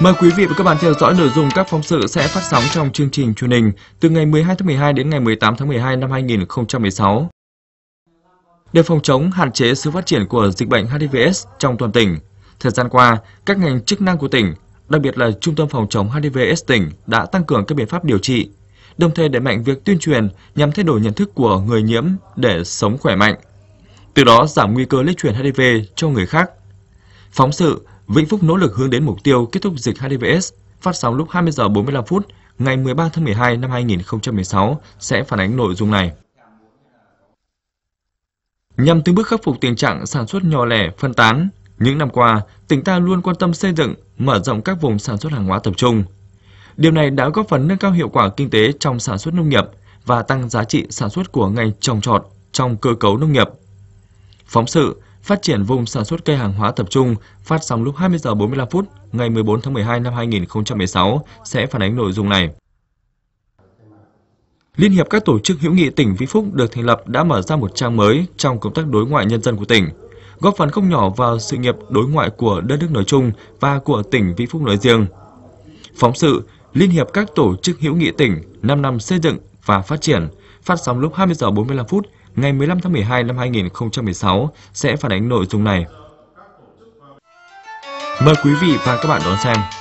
Mời quý vị và các bạn theo dõi nội dung các phóng sự sẽ phát sóng trong chương trình truyền hình từ ngày 12 tháng 12 đến ngày 18 tháng 12 năm 2016. Để phòng chống hạn chế sự phát triển của dịch bệnh HIVS trong toàn tỉnh, thời gian qua, các ngành chức năng của tỉnh, đặc biệt là Trung tâm phòng chống HIVS tỉnh đã tăng cường các biện pháp điều trị, đồng thời đẩy mạnh việc tuyên truyền nhằm thay đổi nhận thức của người nhiễm để sống khỏe mạnh, từ đó giảm nguy cơ lây truyền HIV cho người khác. Phóng sự Vĩnh Phúc nỗ lực hướng đến mục tiêu kết thúc dịch HDVS phát sóng lúc 20 giờ 45 phút ngày 13 tháng 12 năm 2016 sẽ phản ánh nội dung này. Nhằm từng bước khắc phục tình trạng sản xuất nhỏ lẻ, phân tán, những năm qua, tỉnh ta luôn quan tâm xây dựng, mở rộng các vùng sản xuất hàng hóa tập trung. Điều này đã góp phần nâng cao hiệu quả kinh tế trong sản xuất nông nghiệp và tăng giá trị sản xuất của ngành trồng trọt trong cơ cấu nông nghiệp. Phóng sự phát triển vùng sản xuất cây hàng hóa tập trung, phát sóng lúc 20 giờ 45 phút ngày 14 tháng 12 năm 2016 sẽ phản ánh nội dung này. Liên hiệp các tổ chức hữu nghị tỉnh Vĩnh Phúc được thành lập đã mở ra một trang mới trong công tác đối ngoại nhân dân của tỉnh, góp phần không nhỏ vào sự nghiệp đối ngoại của đất nước nói chung và của tỉnh Vĩnh Phúc nói riêng. Phóng sự Liên hiệp các tổ chức hữu nghị tỉnh 5 năm xây dựng và phát triển, phát sóng lúc 20 giờ 45 phút ngày 15 tháng 12 năm 2016 sẽ phản ánh nội dung này. Mời quý vị và các bạn đón xem.